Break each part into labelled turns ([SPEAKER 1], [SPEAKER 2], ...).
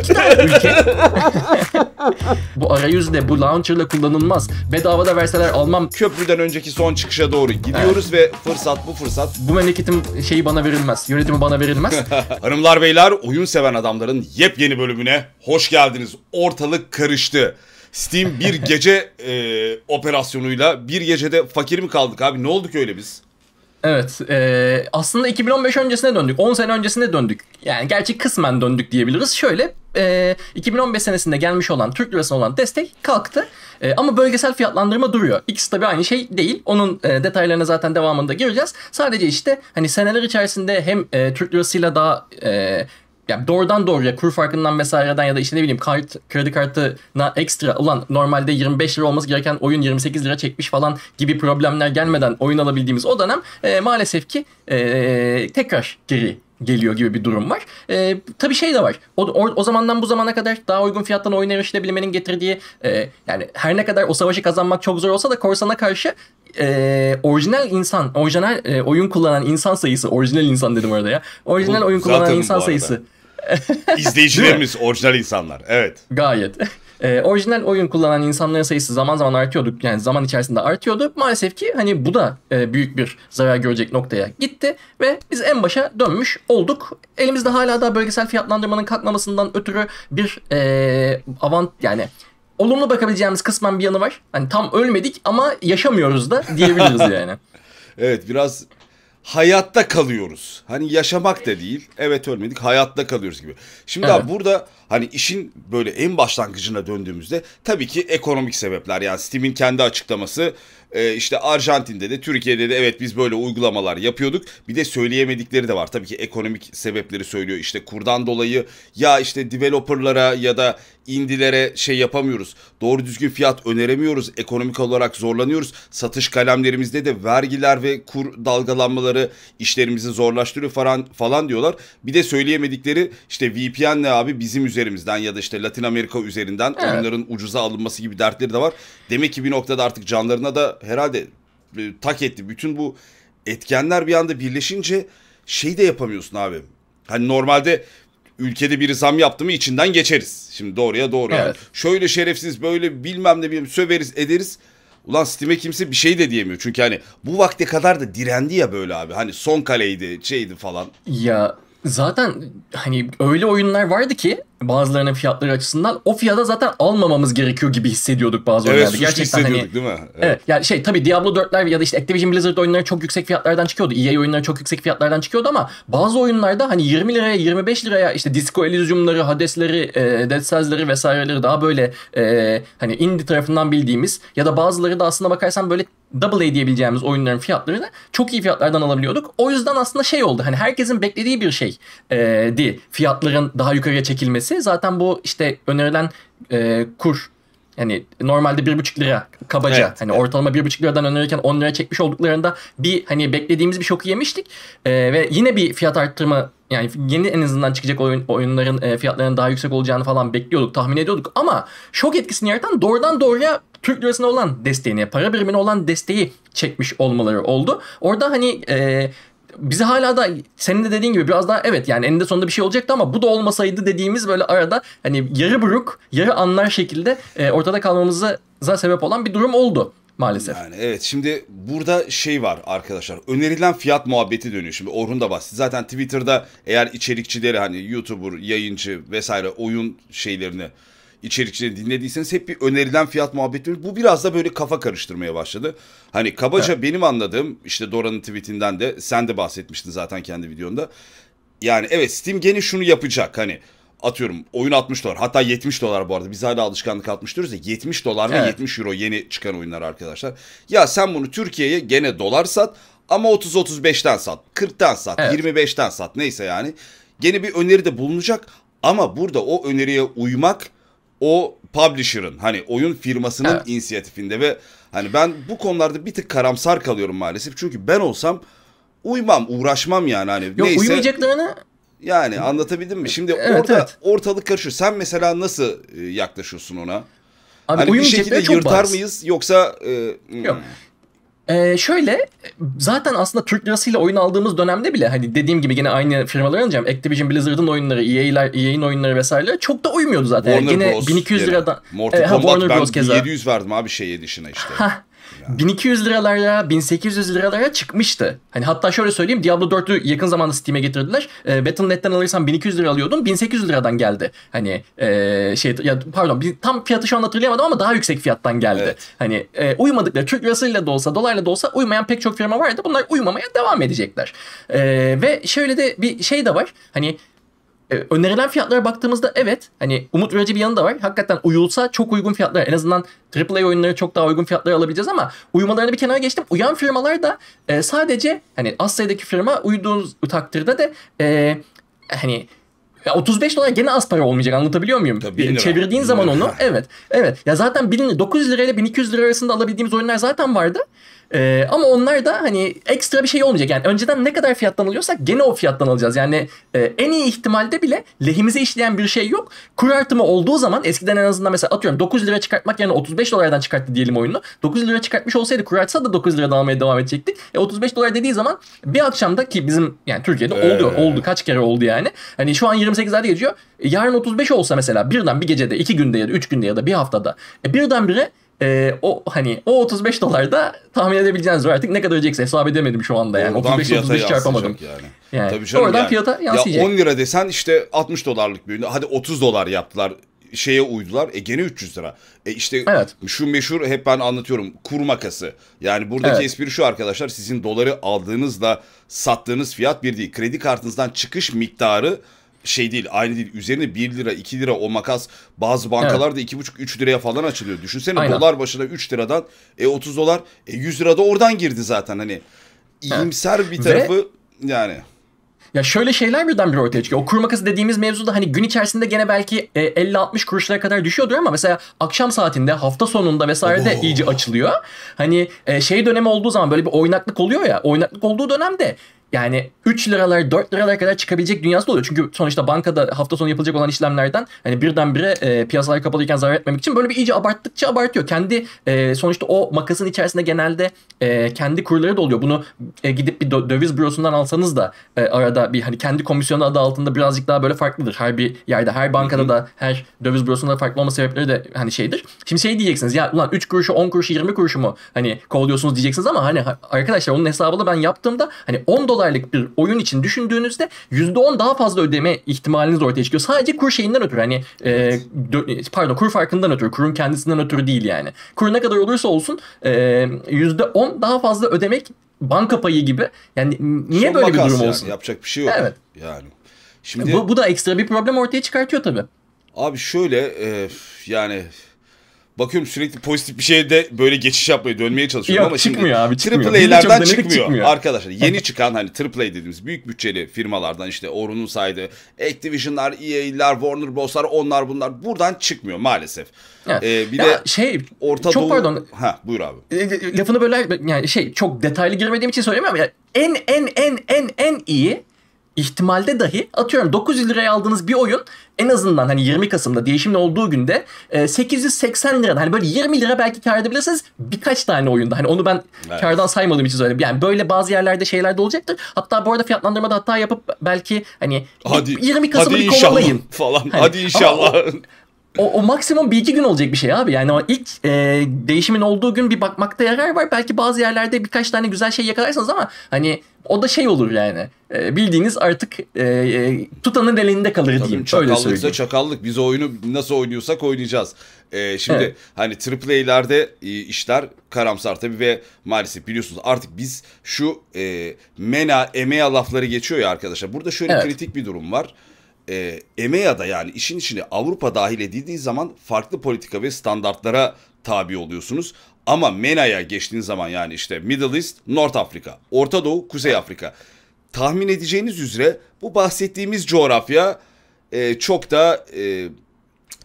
[SPEAKER 1] İki tane ülke.
[SPEAKER 2] bu arayüz de bu launcher'la kullanılmaz.
[SPEAKER 1] Bedava da verseler almam. Köprüden önceki son çıkışa doğru gidiyoruz evet. ve fırsat bu fırsat. Bu memleketin şeyi bana verilmez. Yönetimi bana verilmez. Hanımlar beyler oyun seven adamların yepyeni bölümüne hoş geldiniz. Ortalık karıştı. Steam bir gece e, operasyonuyla bir gecede fakir mi kaldık abi? Ne olduk öyle biz?
[SPEAKER 2] Evet. E, aslında 2015 öncesine döndük. 10 sene öncesine döndük. Yani gerçi kısmen döndük diyebiliriz. Şöyle e, 2015 senesinde gelmiş olan Türk lirasına olan destek kalktı. E, ama bölgesel fiyatlandırma duruyor. İkisi tabii aynı şey değil. Onun e, detaylarına zaten devamında gireceğiz. Sadece işte hani seneler içerisinde hem e, Türk lirasıyla daha e, yani doğrudan doğruya kur farkından vesaireden ya da işte ne bileyim kart, kredi kartına ekstra olan normalde 25 lira olması gereken oyun 28 lira çekmiş falan gibi problemler gelmeden oyun alabildiğimiz o dönem e, maalesef ki e, tekrar geri geliyor gibi bir durum var. E, tabii şey de var. O, o, o zamandan bu zamana kadar daha uygun fiyattan oyuna erişilebilmenin getirdiği e, yani her ne kadar o savaşı kazanmak çok zor olsa da korsana karşı e, orijinal insan, orijinal e, oyun kullanan insan sayısı, orijinal insan dedim orada ya. Orijinal bu, oyun kullanan insan sayısı İzleyicilerimiz orijinal insanlar. Evet. Gayet. E, orijinal oyun kullanan insanların sayısı zaman zaman artıyordu. Yani zaman içerisinde artıyordu. Maalesef ki hani bu da e, büyük bir zarar görecek noktaya gitti ve biz en başa dönmüş olduk. Elimizde hala da bölgesel fiyatlandırmanın kalkmamasından ötürü bir e, avant yani olumlu bakabileceğimiz kısmen bir yanı var. Hani tam
[SPEAKER 1] ölmedik ama yaşamıyoruz da diyebiliriz yani. evet biraz hayatta kalıyoruz. Hani yaşamak da değil. Evet ölmedik hayatta kalıyoruz gibi. Şimdi evet. abi burada hani işin böyle en başlangıcına döndüğümüzde tabii ki ekonomik sebepler. Yani Steam'in kendi açıklaması e, işte Arjantin'de de Türkiye'de de evet biz böyle uygulamalar yapıyorduk. Bir de söyleyemedikleri de var. Tabii ki ekonomik sebepleri söylüyor. İşte kurdan dolayı ya işte developerlara ya da indilere şey yapamıyoruz. Doğru düzgün fiyat öneremiyoruz. Ekonomik olarak zorlanıyoruz. Satış kalemlerimizde de vergiler ve kur dalgalanmaları işlerimizi zorlaştırıyor falan falan diyorlar. Bir de söyleyemedikleri işte VPN ne abi bizim üzerimizden ya da işte Latin Amerika üzerinden evet. oyunların ucuza alınması gibi dertleri de var. Demek ki bir noktada artık canlarına da herhalde e, tak etti. Bütün bu etkenler bir anda birleşince şey de yapamıyorsun abi. Hani normalde ülkede bir zam yaptı mı içinden geçeriz. Şimdi doğruya doğru evet. yani. Şöyle şerefsiz böyle bilmem ne bilmem söveriz ederiz. Ulan Steam'e kimse bir şey de diyemiyor. Çünkü hani bu vakte kadar da direndi ya böyle abi. Hani son kaleydi şeydi falan.
[SPEAKER 2] Ya zaten hani öyle oyunlar vardı ki bazılarının fiyatları açısından o fiyata zaten almamamız gerekiyor gibi hissediyorduk bazı evet, oyunlarda. Gerçekten hani değil mi? Evet. evet. Yani şey tabii Diablo 4'ler ya da işte Activision Blizzard oyunları çok yüksek fiyatlardan çıkıyordu. EA oyunları çok yüksek fiyatlardan çıkıyordu ama bazı oyunlarda hani 20 liraya 25 liraya işte Disco Elysium'ları, Hades'leri, e, Dead Cells'leri vesaireleri daha böyle e, hani indie tarafından bildiğimiz ya da bazıları da aslında bakarsan böyle Double A diyebileceğimiz oyunların fiyatlarını çok iyi fiyatlardan alabiliyorduk. O yüzden aslında şey oldu hani herkesin beklediği bir şeydi e, fiyatların daha yukarıya çekilmesi önerisi zaten bu işte önerilen e, kur yani normalde 1,5 lira kabaca evet, hani evet. ortalama 1,5 liradan önerirken 10 lira çekmiş olduklarında bir hani beklediğimiz bir şoku yemiştik. Ee, ve yine bir fiyat arttırma yani yeni en azından çıkacak oyun, oyunların e, fiyatlarının daha yüksek olacağını falan bekliyorduk, tahmin ediyorduk ama şok etkisini yaratan doğrudan doğruya Türk lirasına olan desteğini, para birimine olan desteği çekmiş olmaları oldu. Orada hani e, bizi hala da senin de dediğin gibi biraz daha evet yani eninde sonunda bir şey olacaktı ama bu da olmasaydı dediğimiz böyle arada
[SPEAKER 1] hani yarı buruk yarı anlar şekilde e, ortada kalmamıza sebep olan bir durum oldu maalesef. Yani evet şimdi burada şey var arkadaşlar önerilen fiyat muhabbeti dönüyor. Şimdi Orhun da bahsetti. Zaten Twitter'da eğer içerikçileri hani YouTuber, yayıncı vesaire oyun şeylerini içerikçileri dinlediyseniz hep bir önerilen fiyat muhabbeti. Bu biraz da böyle kafa karıştırmaya başladı. Hani kabaca evet. benim anladığım işte Dora'nın tweetinden de sen de bahsetmiştin zaten kendi videonda. Yani evet Steam gene şunu yapacak hani atıyorum oyun 60 dolar hatta 70 dolar bu arada biz hala alışkanlık 60 diyoruz ya 70 dolar ve evet. 70 euro yeni çıkan oyunlar arkadaşlar. Ya sen bunu Türkiye'ye gene dolar sat ama 30-35'ten sat 40'tan sat evet. 25'ten sat neyse yani. Gene bir öneri de bulunacak ama burada o öneriye uymak o publisher'ın hani oyun firmasının evet. inisiyatifinde ve hani ben bu konularda bir tık karamsar kalıyorum maalesef. Çünkü ben olsam uymam, uğraşmam yani hani Yok, neyse. uymayacaklarını yani anlatabildim mi? Şimdi evet, orada evet. ortalık karışıyor. Sen mesela nasıl e, yaklaşıyorsun ona? Abi hani bir şekilde yırtar bariz. mıyız yoksa e, Yok. Hmm.
[SPEAKER 2] Ee, şöyle zaten aslında Türk lirasıyla oyun aldığımız dönemde bile hani dediğim gibi gene aynı firmalar oynayacağım. Activision Blizzard'ın oyunları, EA'ler, EA'in oyunları vesaire çok da uymuyordu zaten. Warner yani gene Bros 1200 liradan Mortal e, Kombat ben keza. 700
[SPEAKER 1] verdim abi şey edişine işte. Hah,
[SPEAKER 2] 1200 liralara 1800 liralara çıkmıştı. Hani hatta şöyle söyleyeyim Diablo 4'ü yakın zamanda Steam'e getirdiler. E, Battle.net'ten alırsan 1200 lira alıyordun 1800 liradan geldi. Hani e, şey ya pardon tam fiyatı şu an hatırlayamadım ama daha yüksek fiyattan geldi. Evet. Hani e, uymadıkları Türk lirasıyla da olsa dolarla da olsa uymayan pek çok firma vardı. Bunlar uymamaya devam edecekler. E, ve şöyle de bir şey de var. Hani e, önerilen fiyatlara baktığımızda evet hani umut verici bir yanı da var. Hakikaten uyulsa çok uygun fiyatlar en azından AAA oyunları çok daha uygun fiyatlara alabileceğiz ama uyumalarını bir kenara geçtim. Uyan firmalar da e, sadece hani az sayıdaki firma uyduğunuz takdirde de e, hani 35 dolar gene az para olmayacak anlatabiliyor muyum? Tabii, Çevirdiğin zaman onu evet evet ya zaten 900 lirayla 1200 lira arasında alabildiğimiz oyunlar zaten vardı. Ee, ama onlar da hani ekstra bir şey olmayacak. Yani önceden ne kadar fiyattan alıyorsak gene o fiyattan alacağız. Yani e, en iyi ihtimalde bile lehimize işleyen bir şey yok. Kur artımı olduğu zaman eskiden en azından mesela atıyorum 9 lira çıkartmak yani 35 dolardan çıkarttı diyelim oyunu. 9 lira çıkartmış olsaydı kur artsa da 9 liradan almaya devam edecektik. E, 35 dolar dediği zaman bir akşamda ki bizim yani Türkiye'de oldu ee. oldu kaç kere oldu yani. Hani şu an 28'lerde geçiyor. E, yarın 35 olsa mesela birden bir gecede iki günde ya da üç günde ya da bir haftada e, birdenbire e, o hani o 35 dolar da tahmin edebileceğiniz artık ne kadar ödeyecekse hesap edemedim şu anda yani. Oradan 35 35 çarpamadım.
[SPEAKER 1] Yani. yani. Tabii canım Oradan yani. fiyata yansıyacak. Ya 10 lira desen işte 60 dolarlık bir ürünü hadi 30 dolar yaptılar şeye uydular. E gene 300 lira. E işte evet. şu meşhur hep ben anlatıyorum kur makası. Yani buradaki evet. espri şu arkadaşlar sizin doları aldığınızla sattığınız fiyat bir değil. Kredi kartınızdan çıkış miktarı şey değil aynı değil. Üzerine 1 lira 2 lira o makas bazı bankalarda evet. 2,5-3 liraya falan açılıyor. Düşünsene Aynen. dolar başına 3 liradan e 30 dolar e 100 lira da oradan girdi zaten hani. İyimser evet. bir tarafı Ve... yani.
[SPEAKER 2] Ya şöyle şeyler birden bir ortaya çıkıyor. O kur makası dediğimiz mevzuda hani gün içerisinde gene belki 50-60 e, kuruşlara kadar düşüyordur ama mesela akşam saatinde hafta sonunda vesaire de oh. iyice açılıyor. Hani e, şey dönemi olduğu zaman böyle bir oynaklık oluyor ya. Oynaklık olduğu dönemde yani 3 liralar 4 liralara kadar çıkabilecek dünyası da oluyor. Çünkü sonuçta bankada hafta sonu yapılacak olan işlemlerden hani birdenbire e, piyasalar kapalıyken zarar etmemek için böyle bir iyice abarttıkça abartıyor. Kendi e, sonuçta o makasın içerisinde genelde e, kendi kurları da oluyor. Bunu e, gidip bir döviz bürosundan alsanız da e, arada bir hani kendi komisyonu adı altında birazcık daha böyle farklıdır. Her bir yerde her bankada da her döviz bürosunda da farklı olma sebepleri de hani şeydir. Şimdi şey diyeceksiniz ya ulan 3 kuruşu 10 kuruşu 20 kuruşu mu hani kovalıyorsunuz diyeceksiniz ama hani arkadaşlar onun hesabını ben yaptığımda hani 10 dolar dolarlık bir oyun için düşündüğünüzde %10 daha fazla ödeme ihtimaliniz ortaya çıkıyor. Sadece kur şeyinden ötürü hani e, evet. e, pardon kur farkından ötürü kurun kendisinden ötürü değil yani. Kur ne kadar olursa olsun e, %10 daha fazla ödemek banka payı gibi. Yani niye Son böyle bir durum yani. olsun? Yapacak bir şey yok. Evet.
[SPEAKER 1] Yani. E, Şimdi bu,
[SPEAKER 2] bu da ekstra bir problem ortaya çıkartıyor tabii.
[SPEAKER 1] Abi şöyle e, yani bakıyorum sürekli pozitif bir şeye de böyle geçiş yapmaya dönmeye çalışıyorum Yok, ama çıkmıyor şimdi abi çıkmıyor. AAA'lerden çıkmıyor. çıkmıyor. Arkadaşlar yeni çıkan hani AAA dediğimiz büyük bütçeli firmalardan işte Orun'un saydığı Activision'lar, EA'lar, Warner Bros'lar onlar bunlar buradan çıkmıyor maalesef. Ee, bir ya de şey Orta çok Doğu... pardon. Ha buyur abi.
[SPEAKER 2] E, e, lafını böyle yani şey çok detaylı girmediğim için söylemiyorum ama yani en en en en en iyi ihtimalde dahi atıyorum 900 liraya aldığınız bir oyun en azından hani 20 Kasım'da değişimin olduğu günde 880 e, lira hani böyle 20 lira belki kar edebilirsiniz birkaç tane oyunda. Hani onu ben evet. kardan saymadığım için söyledim. Yani böyle bazı yerlerde şeyler de olacaktır. Hatta bu arada fiyatlandırmada hata yapıp belki hani hadi, 20 Kasım'ı bir kovalayın.
[SPEAKER 1] Falan. Hani, hadi inşallah. Ama,
[SPEAKER 2] o, o maksimum bir iki gün olacak bir şey abi. Yani o ilk e, değişimin olduğu gün bir bakmakta yarar var. Belki bazı yerlerde birkaç tane güzel şey yakalarsınız ama hani o da şey olur yani. E, bildiğiniz artık e, e, tutanın elinde kalır Tabii diyeyim. Çakallıksa
[SPEAKER 1] çakallık. Biz oyunu nasıl oynuyorsak oynayacağız. E, şimdi evet. hani AAA'lerde e, işler karamsar tabii ve maalesef biliyorsunuz artık biz şu e, mena, emea lafları geçiyor ya arkadaşlar. Burada şöyle evet. kritik bir durum var e, EMEA'da yani işin içine Avrupa dahil edildiği zaman farklı politika ve standartlara tabi oluyorsunuz. Ama MENA'ya geçtiğin zaman yani işte Middle East, North Afrika, Orta Doğu, Kuzey Afrika. Tahmin edeceğiniz üzere bu bahsettiğimiz coğrafya e, çok da e,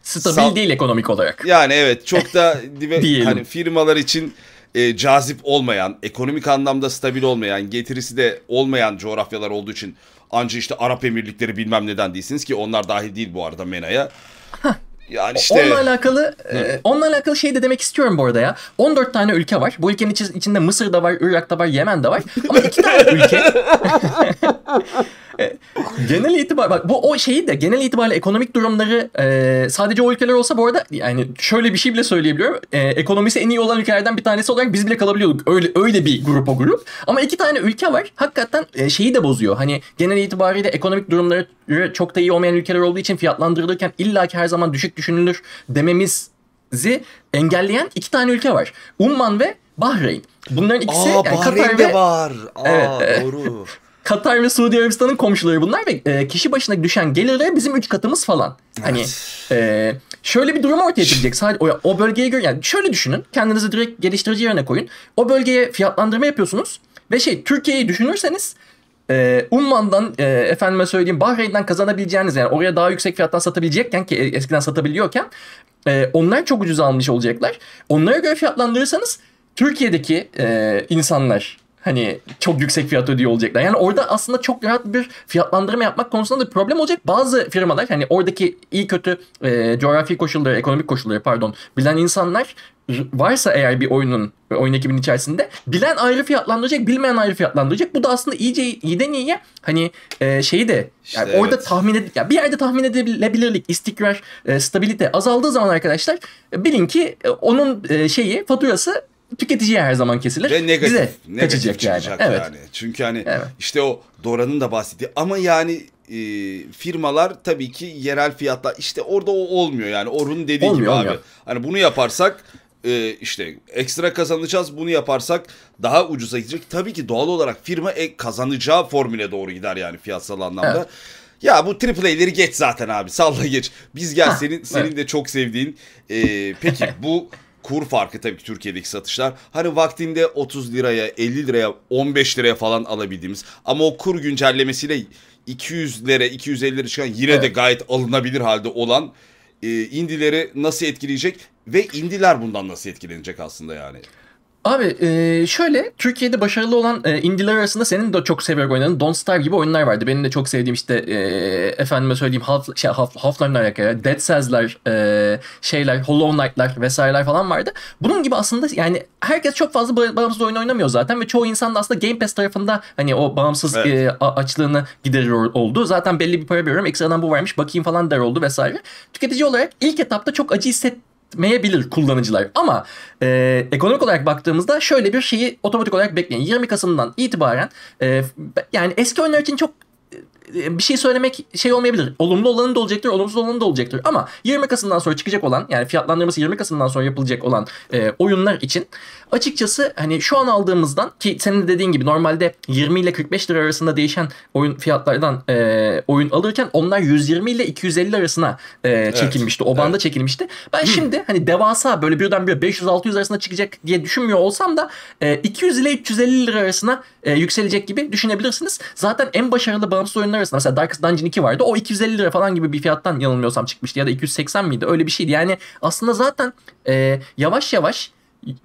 [SPEAKER 1] stabil sal- değil ekonomik olarak. Yani evet çok da dive, hani firmalar için e, cazip olmayan, ekonomik anlamda stabil olmayan, getirisi de olmayan coğrafyalar olduğu için Anca işte Arap Emirlikleri bilmem neden değilsiniz ki onlar dahil değil bu arada MENA'ya. Yani işte... Onunla
[SPEAKER 2] alakalı Hı. e, onunla alakalı şey de demek istiyorum bu arada ya. 14 tane ülke var. Bu ülkenin içi, içinde Mısır da var, Irak da var, Yemen de var. Ama iki tane ülke E, genel itibar bak bu o şeyi de genel itibariyle ekonomik durumları e, sadece o ülkeler olsa bu arada yani şöyle bir şey bile söyleyebiliyorum. E, ekonomisi en iyi olan ülkelerden bir tanesi olarak biz bile kalabiliyorduk. Öyle öyle bir grup o grup. Ama iki tane ülke var. Hakikaten e, şeyi de bozuyor. Hani genel itibariyle ekonomik durumları çok da iyi olmayan ülkeler olduğu için fiyatlandırılırken illaki her zaman düşük düşünülür dememizi engelleyen iki tane ülke var. Umman ve Bahreyn. Bunların ikisi Aa, yani Bahreyn Katar de ve... var.
[SPEAKER 1] Aa, evet, doğru.
[SPEAKER 2] Katar ve Suudi Arabistan'ın komşuları bunlar ve e, kişi başına düşen gelirler bizim üç katımız falan. Hani e, şöyle bir durum ortaya çıkacak. Sadece o, o bölgeye göre yani şöyle düşünün. Kendinizi direkt geliştirici yerine koyun. O bölgeye fiyatlandırma yapıyorsunuz ve şey Türkiye'yi düşünürseniz e, Umman'dan e, efendime söyleyeyim Bahreyn'den kazanabileceğiniz yani oraya daha yüksek fiyattan satabilecekken ki e, eskiden satabiliyorken e, onlar çok ucuz almış olacaklar. Onlara göre fiyatlandırırsanız Türkiye'deki e, insanlar hani çok yüksek fiyat ödüyor olacaklar. Yani orada aslında çok rahat bir fiyatlandırma yapmak konusunda da problem olacak. Bazı firmalar hani oradaki iyi kötü e, coğrafi koşulları, ekonomik koşulları pardon bilen insanlar varsa eğer bir oyunun oyun ekibinin içerisinde bilen ayrı fiyatlandıracak, bilmeyen ayrı fiyatlandıracak. Bu da aslında iyice iyiden iyiye hani e, şeyi de yani evet. orada tahmin ed yani bir yerde tahmin edilebilirlik, istikrar, e, stabilite azaldığı zaman arkadaşlar e, bilin ki e, onun e, şeyi faturası tüketiciye her zaman kesilir. Ve negatif, bize negatif kaçacak yani. Evet. yani.
[SPEAKER 1] Çünkü hani evet. işte o Dora'nın da bahsettiği ama yani e, firmalar tabii ki yerel fiyatlar işte orada o olmuyor yani Orun dediği olmuyor, gibi olmuyor. abi. Hani bunu yaparsak e, işte ekstra kazanacağız bunu yaparsak daha ucuza gidecek. Tabii ki doğal olarak firma e, kazanacağı formüle doğru gider yani fiyatsal anlamda. Evet. Ya bu AAA'leri geç zaten abi salla geç. Biz gel senin senin de çok sevdiğin. E, peki bu kur farkı tabii ki Türkiye'deki satışlar. Hani vaktinde 30 liraya, 50 liraya, 15 liraya falan alabildiğimiz ama o kur güncellemesiyle 200 250 250'lere çıkan yine evet. de gayet alınabilir halde olan e, indileri nasıl etkileyecek ve indiler bundan nasıl etkilenecek aslında yani?
[SPEAKER 2] Abi e, şöyle Türkiye'de başarılı olan e, indiler arasında senin de çok severek oynadığın Don't Starve gibi oyunlar vardı. Benim de çok sevdiğim işte e, efendime söyleyeyim Half, şey, Half, Half-Life'la Dead Cells'ler, e, şeyler, Hollow Knight'lar vesaireler falan vardı. Bunun gibi aslında yani herkes çok fazla bağımsız oyun oynamıyor zaten ve çoğu insan da aslında Game Pass tarafında hani o bağımsız evet. e, açlığını gideriyor oldu. Zaten belli bir para veriyorum ekstradan bu vermiş bakayım falan der oldu vesaire. Tüketici olarak ilk etapta çok acı hissettim meyebilir kullanıcılar. Ama e, ekonomik olarak baktığımızda şöyle bir şeyi otomatik olarak bekleyin. 20 Kasım'dan itibaren e, yani eski oyunlar için çok e, bir şey söylemek şey olmayabilir. Olumlu olanı da olacaktır, olumsuz olanı da olacaktır. Ama 20 Kasım'dan sonra çıkacak olan yani fiyatlandırması 20 Kasım'dan sonra yapılacak olan e, oyunlar için açıkçası hani şu an aldığımızdan ki senin de dediğin gibi normalde 20 ile 45 lira arasında değişen oyun fiyatlardan e, oyun alırken onlar 120 ile 250 arasında e, çekilmişti. Evet. O banda evet. çekilmişti. Ben şimdi hani devasa böyle birden birdenbire 500-600 arasında çıkacak diye düşünmüyor olsam da e, 200 ile 350 lira arasına e, yükselecek gibi düşünebilirsiniz. Zaten en başarılı bağımsız oyunlar arasında mesela Darkest Dungeon 2 vardı. O 250 lira falan gibi bir fiyattan yanılmıyorsam çıkmıştı ya da 280 miydi öyle bir şeydi. Yani aslında zaten e, yavaş yavaş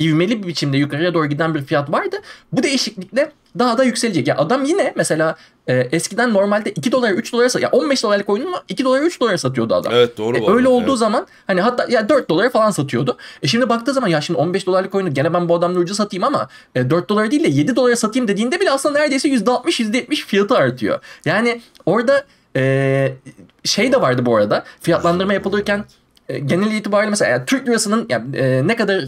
[SPEAKER 2] ivmeli bir biçimde yukarıya doğru giden bir fiyat vardı. Bu değişiklikle daha da yükselecek. Ya adam yine mesela e, eskiden normalde 2 dolara 3 dolara sat ya yani 15 dolarlık oyununu 2 dolara 3 dolara satıyordu adam. Evet doğru. E, öyle olduğu evet. zaman hani hatta ya 4 dolara falan satıyordu. E şimdi baktığı zaman ya şimdi 15 dolarlık oyunu gene ben bu adamla ucuza satayım ama e, 4 dolara değil de 7 dolara satayım dediğinde bile aslında neredeyse %60 %70 fiyatı artıyor. Yani orada e, şey de vardı bu arada fiyatlandırma yapılırken e, genel itibariyle mesela yani Türk lirasının yani, e, ne kadar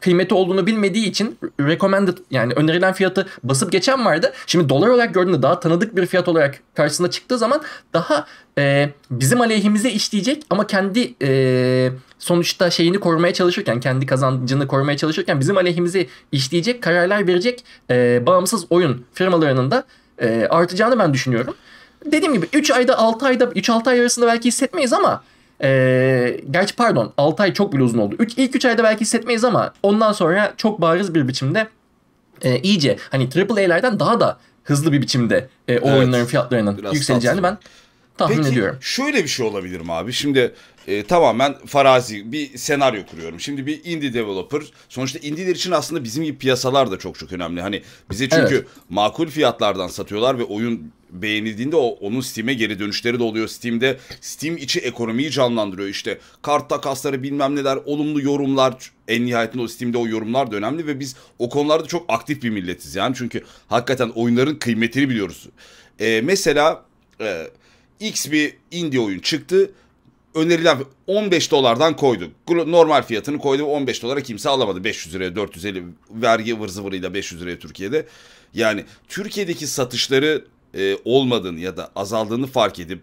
[SPEAKER 2] kıymeti olduğunu bilmediği için recommended yani önerilen fiyatı basıp geçen vardı. Şimdi dolar olarak gördüğünde daha tanıdık bir fiyat olarak karşısına çıktığı zaman daha e, bizim aleyhimize işleyecek ama kendi e, sonuçta şeyini korumaya çalışırken kendi kazancını korumaya çalışırken bizim aleyhimize işleyecek kararlar verecek e, bağımsız oyun firmalarının da e, artacağını ben düşünüyorum. Dediğim gibi 3 ayda 6 ayda 3-6 ay arasında belki hissetmeyiz ama e, gerçi pardon 6 ay çok bile uzun oldu. Üç, ilk 3 ayda belki hissetmeyiz ama ondan sonra çok bariz bir biçimde e, iyice hani AAA'lerden daha da hızlı bir biçimde e, o evet. oyunların fiyatlarının Biraz yükseleceğini ben
[SPEAKER 1] tahmin Peki, ediyorum. Şöyle bir şey olabilir mi abi? Şimdi e, tamamen farazi bir senaryo kuruyorum. Şimdi bir indie developer sonuçta indie'ler için aslında bizim gibi piyasalar da çok çok önemli. Hani bize çünkü evet. makul fiyatlardan satıyorlar ve oyun beğenildiğinde o onun Steam'e geri dönüşleri de oluyor. Steam'de Steam içi ekonomiyi canlandırıyor işte. Kart takasları bilmem neler, olumlu yorumlar en nihayetinde o Steam'de o yorumlar da önemli ve biz o konularda çok aktif bir milletiz yani. Çünkü hakikaten oyunların kıymetini biliyoruz. Ee, mesela e, X bir indie oyun çıktı. Önerilen 15 dolardan koydu. Normal fiyatını koydu 15 dolara kimse alamadı. 500 liraya 450 vergi vır zıvırıyla 500 liraya Türkiye'de. Yani Türkiye'deki satışları e, olmadığını ya da azaldığını fark edip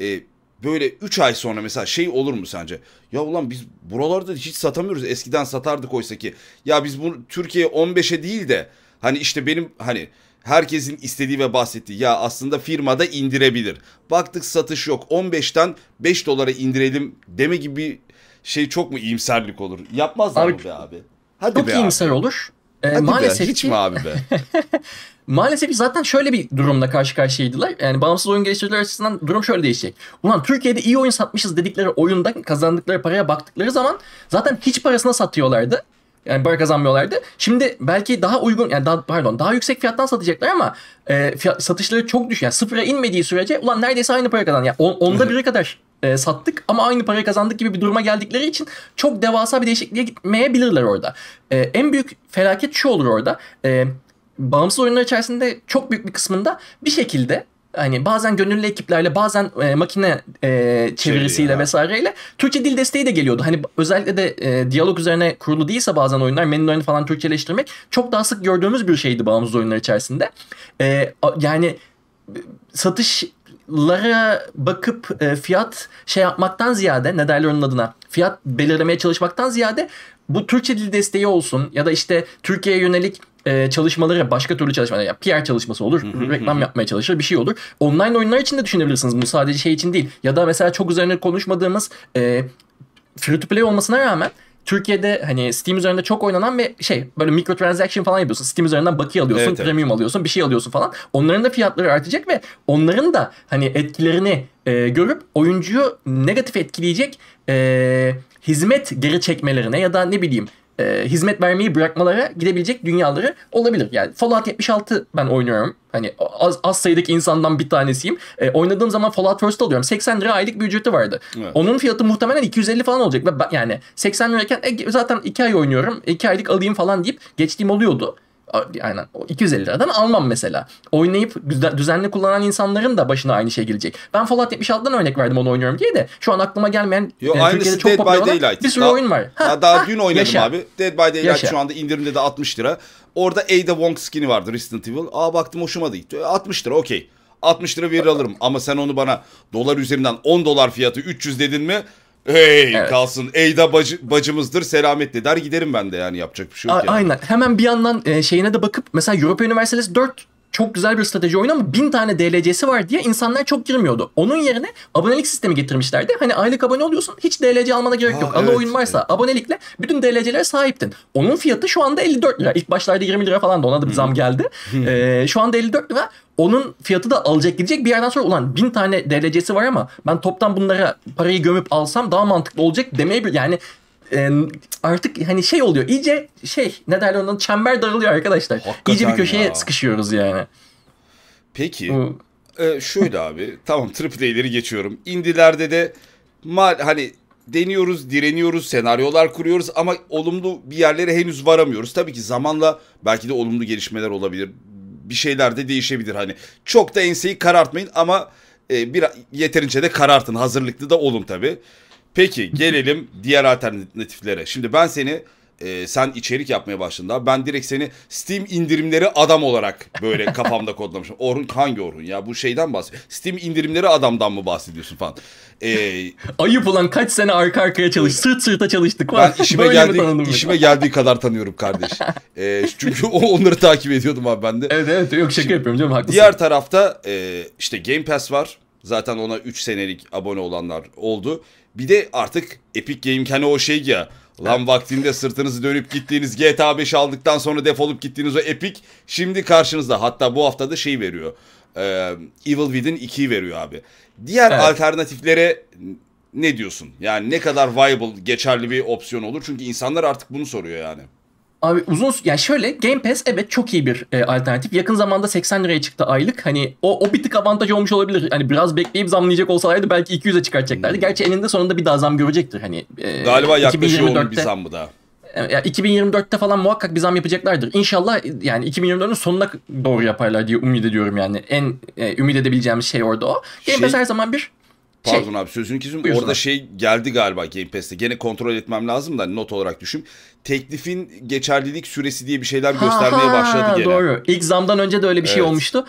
[SPEAKER 1] e, böyle 3 ay sonra mesela şey olur mu sence? Ya ulan biz buralarda hiç satamıyoruz. Eskiden satardık oysa ki. Ya biz bu Türkiye 15'e değil de hani işte benim hani herkesin istediği ve bahsettiği ya aslında firmada indirebilir. Baktık satış yok. 15'ten 5 dolara indirelim deme gibi şey çok mu iyimserlik olur? Yapmazlar abi, mı be abi?
[SPEAKER 2] Hadi çok be iyimser abi. olur. E, Hadi maalesef be, hiç ki, mi abi be? maalesef ki zaten şöyle bir durumla karşı karşıyaydılar. Yani bağımsız oyun geliştiriciler açısından durum şöyle değişecek. Ulan Türkiye'de iyi oyun satmışız dedikleri oyundan kazandıkları paraya baktıkları zaman zaten hiç parasına satıyorlardı. Yani para kazanmıyorlardı. Şimdi belki daha uygun yani daha, pardon daha yüksek fiyattan satacaklar ama e, fiyat, satışları çok düşüyor. Yani sıfıra inmediği sürece ulan neredeyse aynı para kazan. Yani on, onda biri kadar e, sattık ama aynı parayı kazandık gibi bir duruma geldikleri için çok devasa bir değişikliğe gitmeyebilirler orada. E, en büyük felaket şu olur orada. E, bağımsız oyunlar içerisinde çok büyük bir kısmında bir şekilde hani bazen gönüllü ekiplerle bazen e, makine e, çevirisiyle şey vesaireyle Türkçe dil desteği de geliyordu. Hani özellikle de e, diyalog üzerine kurulu değilse bazen oyunlar menülerini falan Türkçeleştirmek çok daha sık gördüğümüz bir şeydi bağımsız oyunlar içerisinde. E, yani satış lara bakıp e, fiyat şey yapmaktan ziyade ne derler onun adına fiyat belirlemeye çalışmaktan ziyade bu Türkçe dil desteği olsun ya da işte Türkiye'ye yönelik e, çalışmalara başka türlü çalışmalara yani PR çalışması olur, reklam yapmaya çalışır bir şey olur. Online oyunlar için de düşünebilirsiniz bu sadece şey için değil. Ya da mesela çok üzerine konuşmadığımız e, free to play olmasına rağmen Türkiye'de hani Steam üzerinde çok oynanan ve şey böyle microtransaction falan yapıyorsun. Steam üzerinden bakı alıyorsun, evet, evet. premium alıyorsun, bir şey alıyorsun falan. Onların da fiyatları artacak ve onların da hani etkilerini e, görüp oyuncuyu negatif etkileyecek e, hizmet geri çekmelerine ya da ne bileyim e, hizmet vermeyi bırakmalara gidebilecek dünyaları olabilir. Yani Fallout 76 ben oynuyorum. Hani az, az sayıdaki insandan bir tanesiyim. E, oynadığım zaman Fallout First alıyorum. 80 lira aylık bir ücreti vardı. Evet. Onun fiyatı muhtemelen 250 falan olacak. Ve ben, yani 80 lirayken e, zaten 2 ay oynuyorum. 2 aylık alayım falan deyip geçtiğim oluyordu aynen 250 liradan almam mesela. Oynayıp düzenli kullanan insanların da başına aynı şey gelecek. Ben Fallout 76'dan örnek verdim onu oynuyorum diye de şu an aklıma gelmeyen Yo, e, yani Türkiye'de çok popüler Daylight. bir sürü daha, oyun var. Ha, ya daha ha, dün oynadım yaşa. abi.
[SPEAKER 1] Dead by Daylight yaşa. şu anda indirimde de 60 lira. Orada Ada Wong skin'i vardı Resident Evil. Aa baktım hoşuma değil. 60 lira okey. 60 lira verir alırım ama sen onu bana dolar üzerinden 10 dolar fiyatı 300 dedin mi Hey evet. kalsın. Eyda bacı, bacımızdır. Selametle der giderim ben de yani yapacak bir şey yok. A- yani.
[SPEAKER 2] Aynen. Hemen bir yandan e, şeyine de bakıp mesela Europa Üniversitesi 4 çok güzel bir strateji oyunu ama bin tane DLC'si var diye insanlar çok girmiyordu. Onun yerine abonelik sistemi getirmişlerdi. Hani aylık abone oluyorsun hiç DLC almana gerek Aa, yok. Evet, Ana oyun varsa evet. abonelikle bütün DLC'lere sahiptin. Onun fiyatı şu anda 54 lira. İlk başlarda 20 lira falan da ona da bir zam hmm. geldi. Hmm. Ee, şu anda 54 lira. Onun fiyatı da alacak gidecek bir yerden sonra ulan bin tane DLC'si var ama ben toptan bunlara parayı gömüp alsam daha mantıklı olacak demeye yani e, artık hani şey oluyor iyice şey ne derler ondan çember daralıyor arkadaşlar. Hakikaten iyice bir köşeye ya.
[SPEAKER 1] sıkışıyoruz yani. Peki Bu... e, şöyle abi tamam AAA'leri geçiyorum. Indilerde de mal hani deniyoruz, direniyoruz, senaryolar kuruyoruz ama olumlu bir yerlere henüz varamıyoruz. Tabii ki zamanla belki de olumlu gelişmeler olabilir. Bir şeyler de değişebilir hani. Çok da enseyi karartmayın ama e, bir yeterince de karartın. Hazırlıklı da olun tabii. Peki gelelim diğer alternatiflere. Şimdi ben seni e, sen içerik yapmaya başladın Ben direkt seni Steam indirimleri adam olarak böyle kafamda kodlamışım. Orhun hangi Orhun ya bu şeyden bahsediyor. Steam indirimleri adamdan mı bahsediyorsun falan. Ee, Ayıp olan kaç sene arka arkaya çalıştık, sırt sırta çalıştık. Var. Ben işime, geldiği, işime geldiği kadar tanıyorum kardeş. ee, çünkü o, onları takip ediyordum abi ben de. Evet evet yok şaka Şimdi, yapıyorum canım haklısın. Diğer tarafta e, işte Game Pass var. Zaten ona 3 senelik abone olanlar oldu. Bir de artık Epic Game hani o şey ya. Lan vaktinde sırtınızı dönüp gittiğiniz GTA 5 aldıktan sonra defolup gittiğiniz o Epic şimdi karşınızda. Hatta bu hafta da şey veriyor. Ee, Evil Within 2'yi veriyor abi. Diğer evet. alternatiflere ne diyorsun? Yani ne kadar viable, geçerli bir opsiyon olur? Çünkü insanlar artık bunu soruyor yani.
[SPEAKER 2] Abi uzun ya yani şöyle Game Pass evet çok iyi bir e, alternatif. Yakın zamanda 80 liraya çıktı aylık. Hani o o bir tık avantaj olmuş olabilir. Hani biraz bekleyip zamlayacak olsalardı belki 200'e çıkartacaklardı. Hmm. Gerçi eninde sonunda bir daha zam görecektir hani. E, Galiba yaklaşıyor bir zam bu da. E, ya 2024'te falan muhakkak bir zam yapacaklardır. İnşallah yani 2024'ün sonuna doğru yaparlar diye umut ediyorum yani. En e, ümit edebileceğimiz
[SPEAKER 1] şey orada o. Game şey, Pass her zaman bir şey, Pardon şey, abi sözünü kesin. Orada abi. şey geldi galiba Game Pass'te. Gene kontrol etmem lazım da not olarak düşün. Teklifin geçerlilik süresi diye bir şeyler ha, göstermeye ha, başladı gene. Doğru. İlk zamdan önce de öyle bir şey evet. şey olmuştu.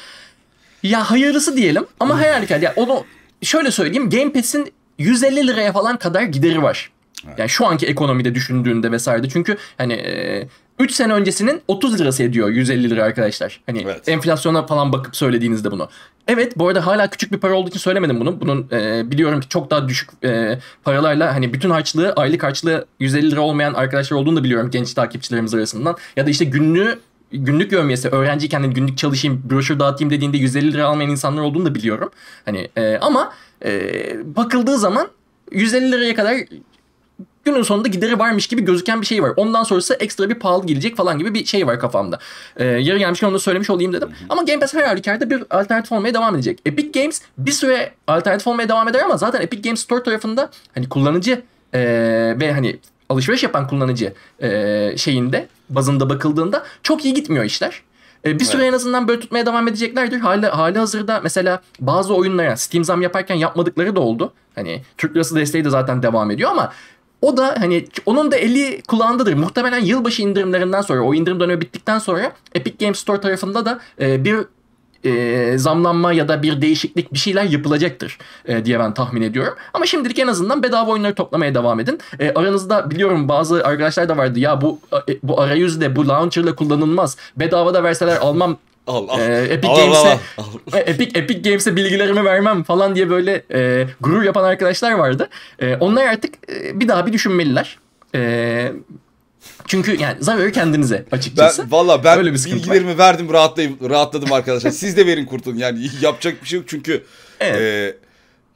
[SPEAKER 1] Ya hayırlısı diyelim
[SPEAKER 2] ama hmm. hayal kal. Ya onu şöyle söyleyeyim. Game Pass'in 150 liraya falan kadar gideri var. Evet. Yani şu anki ekonomide düşündüğünde vesaire. Çünkü hani e, 3 sene öncesinin 30 lirası ediyor 150 lira arkadaşlar. Hani evet. enflasyona falan bakıp söylediğinizde bunu. Evet bu arada hala küçük bir para olduğu için söylemedim bunu. Bunun e, biliyorum ki çok daha düşük e, paralarla hani bütün harçlığı aylık harçlığı 150 lira olmayan arkadaşlar olduğunu da biliyorum genç takipçilerimiz arasından. Ya da işte günlüğü günlük yövmiyesi öğrenciyken de hani günlük çalışayım broşür dağıtayım dediğinde 150 lira almayan insanlar olduğunu da biliyorum. Hani e, ama e, bakıldığı zaman 150 liraya kadar günün sonunda gideri varmış gibi gözüken bir şey var. Ondan sonrası ekstra bir pahalı gelecek falan gibi bir şey var kafamda. Ee, yarı gelmişken onu da söylemiş olayım dedim. Ama Game Pass her halükarda bir alternatif olmaya devam edecek. Epic Games bir süre alternatif olmaya devam eder ama zaten Epic Games Store tarafında hani kullanıcı ee, ve hani alışveriş yapan kullanıcı e, şeyinde bazında bakıldığında çok iyi gitmiyor işler. Ee, bir süre evet. en azından böyle tutmaya devam edeceklerdir. Hali, hali hazırda mesela bazı oyunlara Steam zam yaparken yapmadıkları da oldu. Hani Türk lirası desteği de zaten devam ediyor ama o da hani onun da eli kulağındadır. Muhtemelen yılbaşı indirimlerinden sonra o indirim dönemi bittikten sonra Epic Games Store tarafında da e, bir e, zamlanma ya da bir değişiklik bir şeyler yapılacaktır e, diye ben tahmin ediyorum. Ama şimdilik en azından bedava oyunları toplamaya devam edin. E, aranızda biliyorum bazı arkadaşlar da vardı ya bu e, bu arayüzle bu launcher'la kullanılmaz. Bedava da verseler almam Al, al. Ee, Epic al, Games'e al, al, al. E, Epic Epic Games'e bilgilerimi vermem falan diye böyle e, gurur yapan arkadaşlar vardı. E, onlar artık e, bir daha bir düşünmeliler. E, çünkü yani zararı kendinize açıkçası.
[SPEAKER 1] Ben, valla ben Öyle bir bilgilerimi var. verdim rahatlayıp rahatladım arkadaşlar. Siz de verin kurtulun yani yapacak bir şey yok çünkü. Evet. E,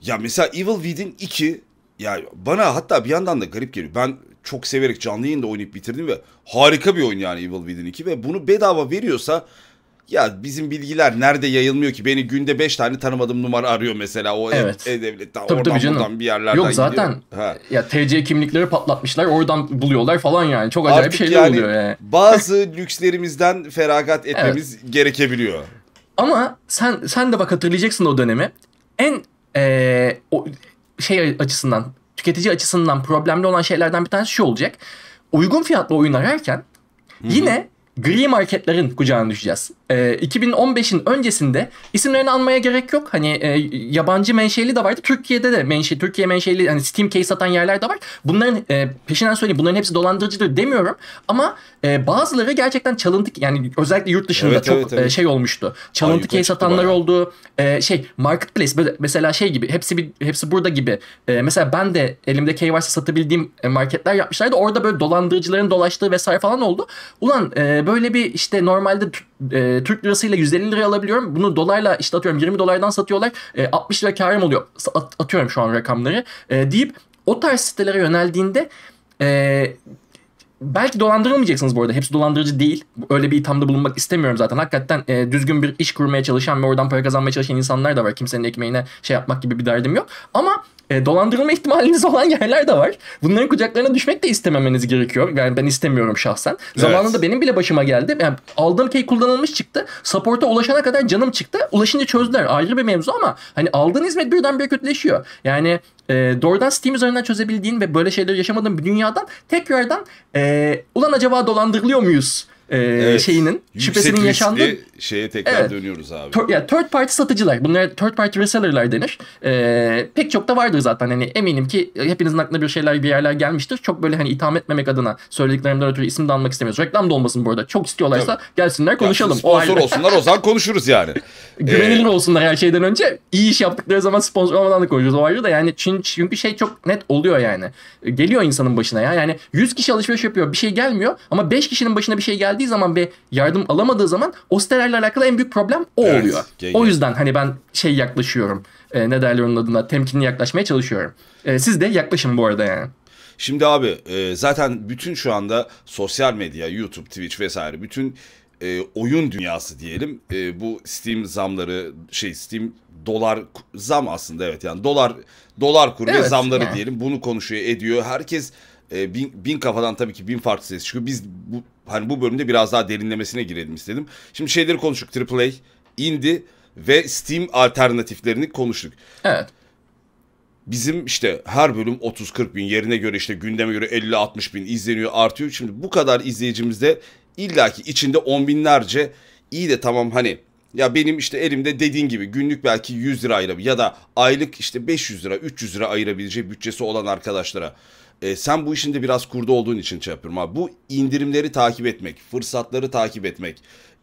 [SPEAKER 1] ya mesela Evil Within 2 ya bana hatta bir yandan da garip geliyor. Ben çok severek canlı yayında oynayıp bitirdim ve harika bir oyun yani Evil Within 2 ve bunu bedava veriyorsa ya bizim bilgiler nerede yayılmıyor ki? Beni günde 5 tane tanımadığım numara arıyor mesela. O evet. e-devletten oradan tabii canım. buradan bir yerlerden Yok zaten
[SPEAKER 2] ya TC kimlikleri patlatmışlar oradan buluyorlar falan yani. Çok acayip Artık şeyler yani oluyor yani.
[SPEAKER 1] Bazı lükslerimizden feragat etmemiz evet. gerekebiliyor.
[SPEAKER 2] Ama sen sen de bak hatırlayacaksın o dönemi. En ee, o şey açısından tüketici açısından problemli olan şeylerden bir tanesi şu olacak. Uygun fiyatlı oyun ararken Hı-hı. yine gri marketlerin kucağına düşeceğiz. E, ee, 2015'in öncesinde isimlerini anmaya gerek yok. Hani e, yabancı menşeli de vardı. Türkiye'de de menşe, Türkiye menşeli hani Steam case satan yerler de var. Bunların e, peşinden söyleyeyim bunların hepsi dolandırıcıdır demiyorum. Ama e, bazıları gerçekten çalıntı yani özellikle yurt dışında evet, çok evet, evet. E, şey olmuştu. Çalıntı case satanlar oldu. E, şey marketplace böyle mesela şey gibi hepsi bir, hepsi burada gibi. E, mesela ben de elimde KYC satabildiğim e, marketler yapmışlardı. Orada böyle dolandırıcıların dolaştığı vesaire falan oldu. Ulan e, böyle bir işte normalde e, Türk lirasıyla 150 liraya alabiliyorum. Bunu dolarla işte atıyorum 20 dolardan satıyorlar. E, 60 lira karım oluyor. At, atıyorum şu an rakamları. E, deyip o tarz sitelere yöneldiğinde e, belki dolandırılmayacaksınız bu arada. Hepsi dolandırıcı değil. Öyle bir ithamda bulunmak istemiyorum zaten. Hakikaten e, düzgün bir iş kurmaya çalışan ve oradan para kazanmaya çalışan insanlar da var. Kimsenin ekmeğine şey yapmak gibi bir derdim yok. Ama e, dolandırılma ihtimaliniz olan yerler de var. Bunların kucaklarına düşmek de istememeniz gerekiyor. Yani ben istemiyorum şahsen. Evet. Zamanında benim bile başıma geldi. Yani aldığım key kullanılmış çıktı. Support'a ulaşana kadar canım çıktı. Ulaşınca çözdüler. Ayrı bir mevzu ama hani aldığın hizmet birden bir kötüleşiyor. Yani e, doğrudan Steam üzerinden çözebildiğin ve böyle şeyleri yaşamadığın bir dünyadan tekrardan e, ulan acaba dolandırılıyor muyuz?
[SPEAKER 1] e, evet, şeyinin şüphesinin yaşandığı şeye tekrar evet, dönüyoruz abi. Ter,
[SPEAKER 2] yani third party satıcılar. Bunlara third party resellerler denir. E, pek çok da vardır zaten. Hani eminim ki e, hepinizin aklına bir şeyler bir yerler gelmiştir. Çok böyle hani itham etmemek adına söylediklerimden ötürü isim de almak istemiyoruz. Reklam da olmasın bu arada. Çok istiyorlarsa Tabii. gelsinler konuşalım. Ya, sponsor o olsunlar o
[SPEAKER 1] zaman konuşuruz yani. Güvenilir
[SPEAKER 2] ee... olsunlar her şeyden önce. İyi iş yaptıkları zaman sponsor olmadan da konuşuruz. O ayrı da yani çünkü şey çok net oluyor yani. Geliyor insanın başına ya. Yani 100 kişi alışveriş yapıyor bir şey gelmiyor ama 5 kişinin başına bir şey geldi geldiği zaman ve yardım alamadığı zaman Osterer'le alakalı en büyük problem o evet, oluyor. Gel, gel. O yüzden hani ben şey yaklaşıyorum.
[SPEAKER 1] E, ne derler onun adına? Temkinli yaklaşmaya çalışıyorum. E, siz de yaklaşın bu arada yani. Şimdi abi e, zaten bütün şu anda sosyal medya, YouTube, Twitch vesaire bütün e, oyun dünyası diyelim. E, bu Steam zamları şey Steam dolar zam aslında evet yani dolar dolar kuru evet, ve zamları yani. diyelim. Bunu konuşuyor ediyor. Herkes e, bin, bin kafadan tabii ki bin farklı ses çıkıyor. Biz bu hani bu bölümde biraz daha derinlemesine girelim istedim. Şimdi şeyleri konuştuk. Triple A, Indie ve Steam alternatiflerini konuştuk. Evet. Bizim işte her bölüm 30-40 bin yerine göre işte gündeme göre 50-60 bin izleniyor artıyor. Şimdi bu kadar izleyicimizde illaki içinde on binlerce iyi de tamam hani ya benim işte elimde dediğin gibi günlük belki 100 lira ayırabilir ya da aylık işte 500 lira 300 lira ayırabileceği bütçesi olan arkadaşlara e, sen bu işin de biraz kurdu olduğun için şey yapıyorum abi. Bu indirimleri takip etmek, fırsatları takip etmek.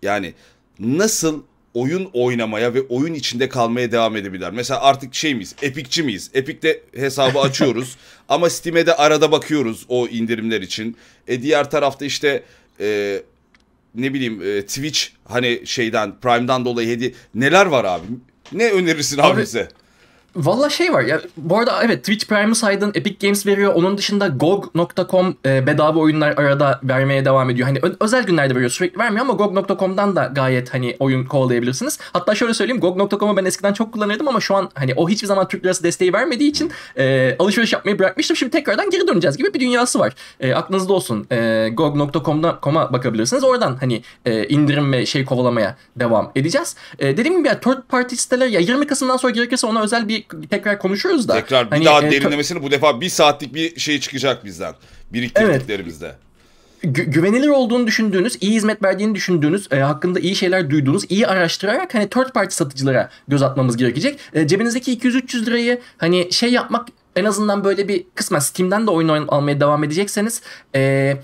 [SPEAKER 1] Yani nasıl oyun oynamaya ve oyun içinde kalmaya devam edebilirler. Mesela artık şey miyiz? Epikçi miyiz? Epic'te hesabı açıyoruz ama Steam'e de arada bakıyoruz o indirimler için. E diğer tarafta işte e, ne bileyim e, Twitch hani şeyden Prime'dan dolayı hediye neler var abi? Ne önerirsin abi, abi bize?
[SPEAKER 2] Valla şey var ya bu arada evet Twitch Prime'ı saydın Epic Games veriyor. Onun dışında GOG.com e, bedava oyunlar arada vermeye devam ediyor. Hani özel günlerde veriyor sürekli vermiyor ama GOG.com'dan da gayet hani oyun kovalayabilirsiniz. Hatta şöyle söyleyeyim GOG.com'u ben eskiden çok kullanırdım ama şu an hani o hiçbir zaman Türk lirası desteği vermediği için e, alışveriş yapmayı bırakmıştım. Şimdi tekrardan geri döneceğiz gibi bir dünyası var. E, aklınızda olsun e, GOG.com'a bakabilirsiniz. Oradan hani e, indirim ve şey kovalamaya devam edeceğiz. E, dediğim gibi ya third party siteler ya 20 Kasım'dan sonra gerekirse ona özel bir tekrar konuşuyoruz da. Tekrar bir hani, daha e, derinlemesine
[SPEAKER 1] bu defa bir saatlik bir şey çıkacak bizden. Biriktirdiklerimizde. Evet
[SPEAKER 2] gü- güvenilir olduğunu düşündüğünüz, iyi hizmet verdiğini düşündüğünüz, e, hakkında iyi şeyler duyduğunuz, iyi araştırarak hani third party satıcılara göz atmamız gerekecek. E, cebinizdeki 200-300 lirayı hani şey yapmak en azından böyle bir kısmen Steam'den de oyun almaya devam edecekseniz eee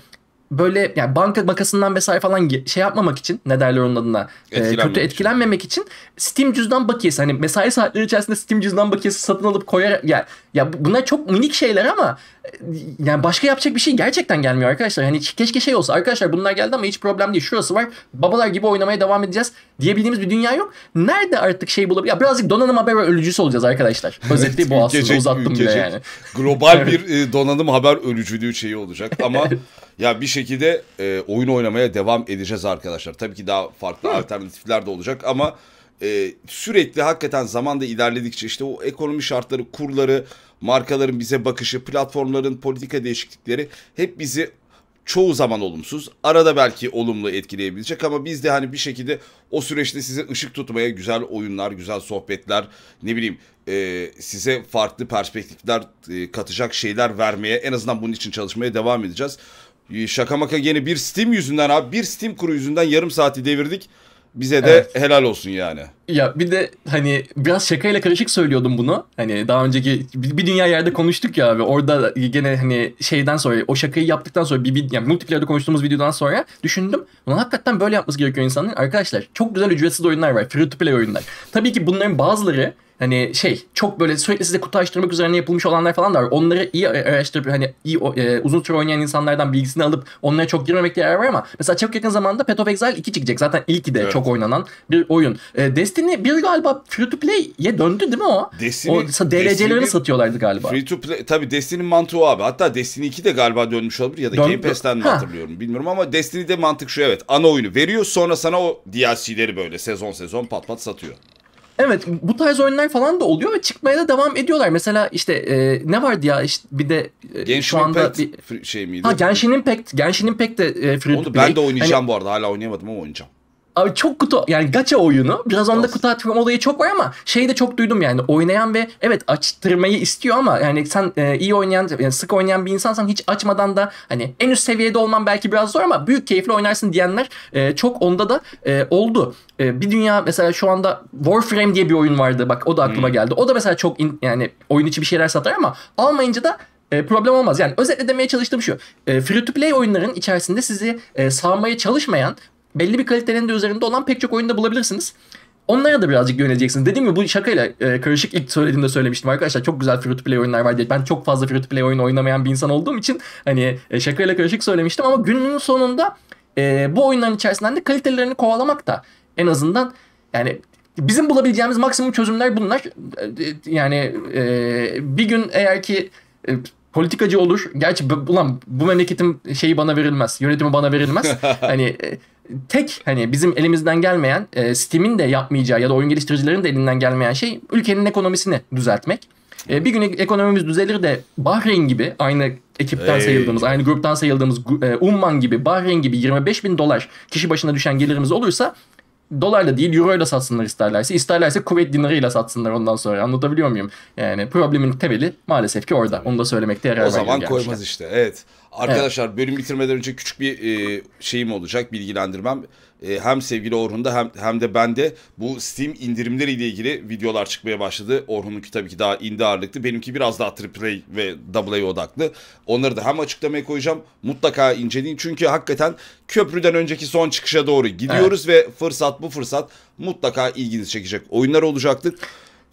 [SPEAKER 2] böyle yani banka makasından vesaire falan şey yapmamak için ne derler onun adına e, kötü etkilenmemek için Steam cüzdan bakiyesi hani mesai saatleri içerisinde Steam cüzdan bakiyesi satın alıp koyar ya ya bunlar çok minik şeyler ama e, yani başka yapacak bir şey gerçekten gelmiyor arkadaşlar. Hani keşke şey olsa arkadaşlar bunlar geldi ama hiç problem değil. Şurası var. Babalar gibi oynamaya devam edeceğiz diyebildiğimiz bir dünya yok. Nerede artık şey bulabilir? Ya birazcık donanım haber ölücüsü olacağız arkadaşlar. Özetli bu aslında ülkecek, uzattım ülkecek. bile yani. Global bir
[SPEAKER 1] e, donanım haber ölücülüğü şeyi olacak ama Ya bir şekilde e, oyun oynamaya devam edeceğiz arkadaşlar. Tabii ki daha farklı evet. alternatifler de olacak ama e, sürekli hakikaten zamanda ilerledikçe işte o ekonomi şartları, kurları, markaların bize bakışı, platformların politika değişiklikleri hep bizi çoğu zaman olumsuz. Arada belki olumlu etkileyebilecek ama biz de hani bir şekilde o süreçte size ışık tutmaya güzel oyunlar, güzel sohbetler, ne bileyim e, size farklı perspektifler e, katacak şeyler vermeye en azından bunun için çalışmaya devam edeceğiz. Ee, şaka maka yeni bir Steam yüzünden abi bir Steam kuru yüzünden yarım saati devirdik. Bize de evet. helal olsun yani.
[SPEAKER 2] Ya bir de hani biraz şakayla karışık söylüyordum bunu. Hani daha önceki bir, dünya yerde konuştuk ya abi. Orada gene hani şeyden sonra o şakayı yaptıktan sonra bir, bir yani multiplayerde konuştuğumuz videodan sonra düşündüm. bunu hakikaten böyle yapması gerekiyor insanların. Arkadaşlar çok güzel ücretsiz oyunlar var. Free to play oyunlar. Tabii ki bunların bazıları hani şey çok böyle sürekli size kutu açtırmak üzerine yapılmış olanlar falan da var. Onları iyi araştırıp hani iyi e, uzun süre oynayan insanlardan bilgisini alıp onlara çok girmemekte yarar var ama mesela çok yakın zamanda Path of Exile 2 çıkacak. Zaten ilki de evet. çok oynanan bir oyun. E, Destiny bir galiba free to play'ye döndü değil mi o?
[SPEAKER 1] Destiny, o DLC'lerini satıyorlardı galiba. Free to play tabii Destiny'nin mantığı abi. Hatta Destiny 2 de galiba dönmüş olabilir ya da Dön, Game Pass'ten mi hatırlıyorum bilmiyorum ama Destiny'de mantık şu evet. Ana oyunu veriyor sonra sana o DLC'leri böyle sezon sezon pat pat satıyor.
[SPEAKER 2] Evet bu tarz oyunlar falan da oluyor ve çıkmaya da devam ediyorlar. Mesela işte e, ne vardı ya işte bir de e, Genshin şu anda Impact
[SPEAKER 1] bir şey miydi? Ha Genshin Impact. Genshin Impact de e, free Onu ben de oynayacağım hani... bu arada. Hala oynayamadım ama oynayacağım.
[SPEAKER 2] Abi çok kutu yani gacha oyunu biraz onda kutu açma olayı çok var ama şeyi de çok duydum yani oynayan ve evet açtırmayı istiyor ama yani sen e, iyi oynayan yani sık oynayan bir insansan hiç açmadan da hani en üst seviyede olman belki biraz zor ama büyük keyifle oynarsın diyenler e, çok onda da e, oldu. E, bir dünya mesela şu anda Warframe diye bir oyun vardı bak o da aklıma hmm. geldi. O da mesela çok in, yani oyun içi bir şeyler satar ama almayınca da e, problem olmaz. Yani özetle demeye çalıştığım şu. E, free to play oyunların içerisinde sizi e, çalışmayan belli bir kalitenin de üzerinde olan pek çok oyunda bulabilirsiniz. Onlara da birazcık yöneleceksiniz. Dediğim gibi bu şakayla e, karışık ilk söylediğimde söylemiştim arkadaşlar. Çok güzel free to play oyunlar var diye. Ben çok fazla free to play oyun oynamayan bir insan olduğum için hani e, şakayla karışık söylemiştim ama günün sonunda e, bu oyunların içerisinden de kalitelerini kovalamak da en azından yani bizim bulabileceğimiz maksimum çözümler bunlar. E, e, yani e, bir gün eğer ki e, politikacı olur. Gerçi ulan bu memleketin şeyi bana verilmez. Yönetimi bana verilmez. hani e, tek hani bizim elimizden gelmeyen e, Steam'in de yapmayacağı ya da oyun geliştiricilerin de elinden gelmeyen şey ülkenin ekonomisini düzeltmek. E, bir gün ekonomimiz düzelir de Bahreyn gibi aynı ekipten hey. sayıldığımız, aynı gruptan sayıldığımız e, Umman gibi, Bahreyn gibi 25 bin dolar kişi başına düşen gelirimiz olursa dolarla değil euro ile satsınlar isterlerse. isterlerse Kuveyt dinarıyla satsınlar ondan sonra. Anlatabiliyor muyum? Yani problemin temeli maalesef ki orada. Onu da söylemekte yarar var. O zaman koymaz
[SPEAKER 1] işte. Evet. Arkadaşlar evet. bölüm bitirmeden önce küçük bir e, şeyim olacak bilgilendirmem. E, hem sevgili Orhun'da hem, hem de bende bu Steam indirimleriyle ilgili videolar çıkmaya başladı. Orhun'unki tabii ki daha indi ağırlıklı. Benimki biraz daha AAA ve AA odaklı. Onları da hem açıklamaya koyacağım. Mutlaka inceleyin. Çünkü hakikaten köprüden önceki son çıkışa doğru gidiyoruz evet. ve fırsat bu fırsat mutlaka ilginizi çekecek oyunlar olacaktır.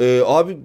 [SPEAKER 1] E, abi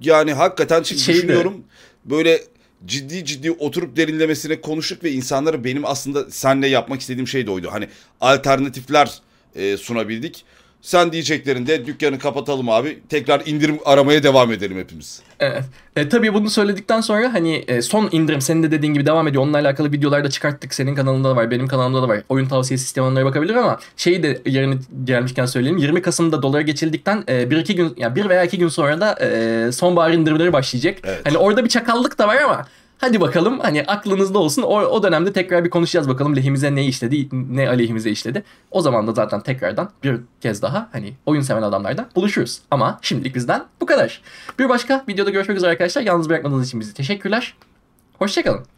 [SPEAKER 1] yani hakikaten şimdi Şeyde. düşünüyorum. Böyle ciddi ciddi oturup derinlemesine konuştuk ve insanlara benim aslında senle yapmak istediğim şey de oydu. Hani alternatifler e, sunabildik. Sen diyeceklerinde dükkanı kapatalım abi. Tekrar indirim aramaya devam edelim hepimiz.
[SPEAKER 2] Evet. E, tabii bunu söyledikten sonra hani e, son indirim senin de dediğin gibi devam ediyor. Onunla alakalı videolar da çıkarttık. Senin kanalında da var, benim kanalımda da var. Oyun tavsiye sistemlerine bakabilir ama şeyi de yarın gelmişken söyleyeyim. 20 Kasım'da dolara geçildikten e, 1 2 gün yani bir veya iki gün sonra da e, sonbahar indirimleri başlayacak. Evet. Hani orada bir çakallık da var ama Hadi bakalım hani aklınızda olsun o, o dönemde tekrar bir konuşacağız bakalım lehimize ne işledi ne aleyhimize işledi. O zaman da zaten tekrardan bir kez daha hani oyun seven adamlardan buluşuruz. Ama şimdilik bizden bu kadar. Bir başka videoda görüşmek üzere arkadaşlar. Yalnız bırakmadığınız için bizi teşekkürler. Hoşçakalın.